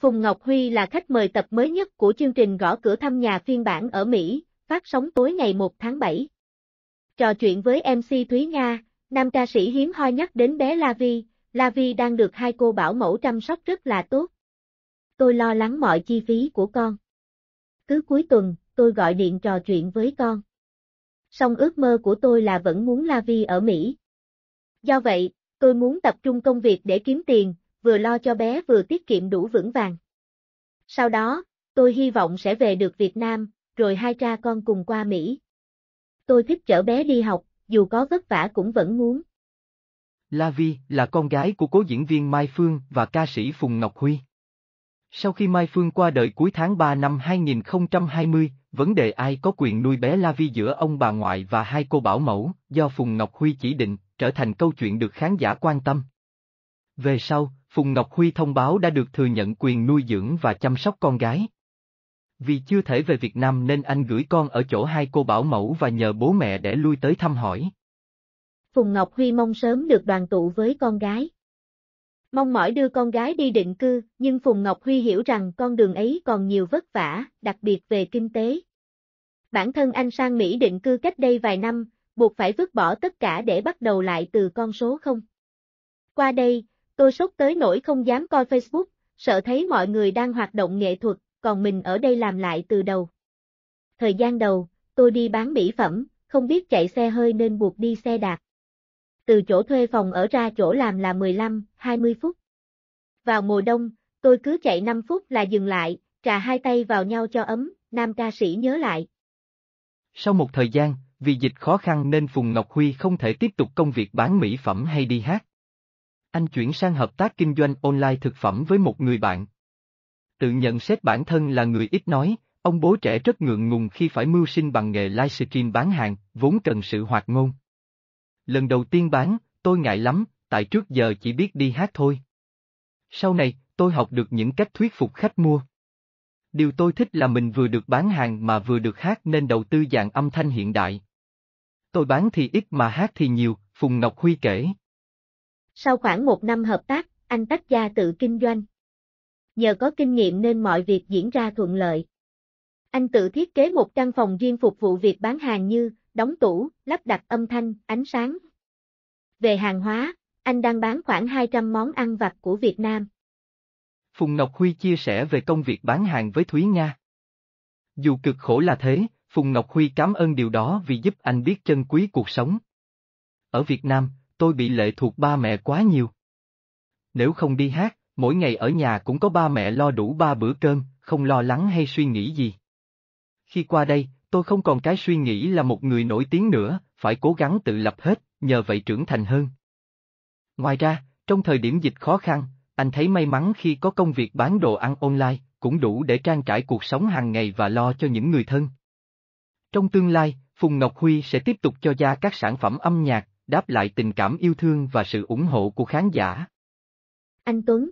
Phùng Ngọc Huy là khách mời tập mới nhất của chương trình Gõ Cửa Thăm Nhà phiên bản ở Mỹ, phát sóng tối ngày 1 tháng 7. Trò chuyện với MC Thúy Nga, nam ca sĩ hiếm hoi nhắc đến bé La Vi. La Vi đang được hai cô bảo mẫu chăm sóc rất là tốt. Tôi lo lắng mọi chi phí của con. Cứ cuối tuần, tôi gọi điện trò chuyện với con. Song ước mơ của tôi là vẫn muốn La Vi ở Mỹ. Do vậy, tôi muốn tập trung công việc để kiếm tiền, vừa lo cho bé vừa tiết kiệm đủ vững vàng. Sau đó, tôi hy vọng sẽ về được Việt Nam, rồi hai cha con cùng qua Mỹ. Tôi thích chở bé đi học, dù có vất vả cũng vẫn muốn. La Vi là con gái của cố diễn viên Mai Phương và ca sĩ Phùng Ngọc Huy. Sau khi Mai Phương qua đời cuối tháng 3 năm 2020, vấn đề ai có quyền nuôi bé La Vi giữa ông bà ngoại và hai cô bảo mẫu, do Phùng Ngọc Huy chỉ định, trở thành câu chuyện được khán giả quan tâm. Về sau, Phùng Ngọc Huy thông báo đã được thừa nhận quyền nuôi dưỡng và chăm sóc con gái. Vì chưa thể về Việt Nam nên anh gửi con ở chỗ hai cô bảo mẫu và nhờ bố mẹ để lui tới thăm hỏi. Phùng Ngọc Huy mong sớm được đoàn tụ với con gái. Mong mỏi đưa con gái đi định cư, nhưng Phùng Ngọc Huy hiểu rằng con đường ấy còn nhiều vất vả, đặc biệt về kinh tế. Bản thân anh sang Mỹ định cư cách đây vài năm, buộc phải vứt bỏ tất cả để bắt đầu lại từ con số không. Qua đây, Tôi sốt tới nỗi không dám coi Facebook, sợ thấy mọi người đang hoạt động nghệ thuật, còn mình ở đây làm lại từ đầu. Thời gian đầu, tôi đi bán mỹ phẩm, không biết chạy xe hơi nên buộc đi xe đạp. Từ chỗ thuê phòng ở ra chỗ làm là 15, 20 phút. Vào mùa đông, tôi cứ chạy 5 phút là dừng lại, trà hai tay vào nhau cho ấm, nam ca sĩ nhớ lại. Sau một thời gian, vì dịch khó khăn nên Phùng Ngọc Huy không thể tiếp tục công việc bán mỹ phẩm hay đi hát. Anh chuyển sang hợp tác kinh doanh online thực phẩm với một người bạn. Tự nhận xét bản thân là người ít nói, ông bố trẻ rất ngượng ngùng khi phải mưu sinh bằng nghề livestream bán hàng, vốn cần sự hoạt ngôn. Lần đầu tiên bán, tôi ngại lắm, tại trước giờ chỉ biết đi hát thôi. Sau này, tôi học được những cách thuyết phục khách mua. Điều tôi thích là mình vừa được bán hàng mà vừa được hát nên đầu tư dạng âm thanh hiện đại. Tôi bán thì ít mà hát thì nhiều, Phùng Ngọc Huy kể. Sau khoảng một năm hợp tác, anh tách ra tự kinh doanh. Nhờ có kinh nghiệm nên mọi việc diễn ra thuận lợi. Anh tự thiết kế một căn phòng riêng phục vụ việc bán hàng như đóng tủ, lắp đặt âm thanh, ánh sáng. Về hàng hóa, anh đang bán khoảng 200 món ăn vặt của Việt Nam. Phùng Ngọc Huy chia sẻ về công việc bán hàng với Thúy Nga. Dù cực khổ là thế, Phùng Ngọc Huy cảm ơn điều đó vì giúp anh biết trân quý cuộc sống. Ở Việt Nam, tôi bị lệ thuộc ba mẹ quá nhiều. Nếu không đi hát, mỗi ngày ở nhà cũng có ba mẹ lo đủ ba bữa cơm, không lo lắng hay suy nghĩ gì. Khi qua đây, tôi không còn cái suy nghĩ là một người nổi tiếng nữa, phải cố gắng tự lập hết, nhờ vậy trưởng thành hơn. Ngoài ra, trong thời điểm dịch khó khăn, anh thấy may mắn khi có công việc bán đồ ăn online, cũng đủ để trang trải cuộc sống hàng ngày và lo cho những người thân. Trong tương lai, Phùng Ngọc Huy sẽ tiếp tục cho ra các sản phẩm âm nhạc, đáp lại tình cảm yêu thương và sự ủng hộ của khán giả. Anh Tuấn,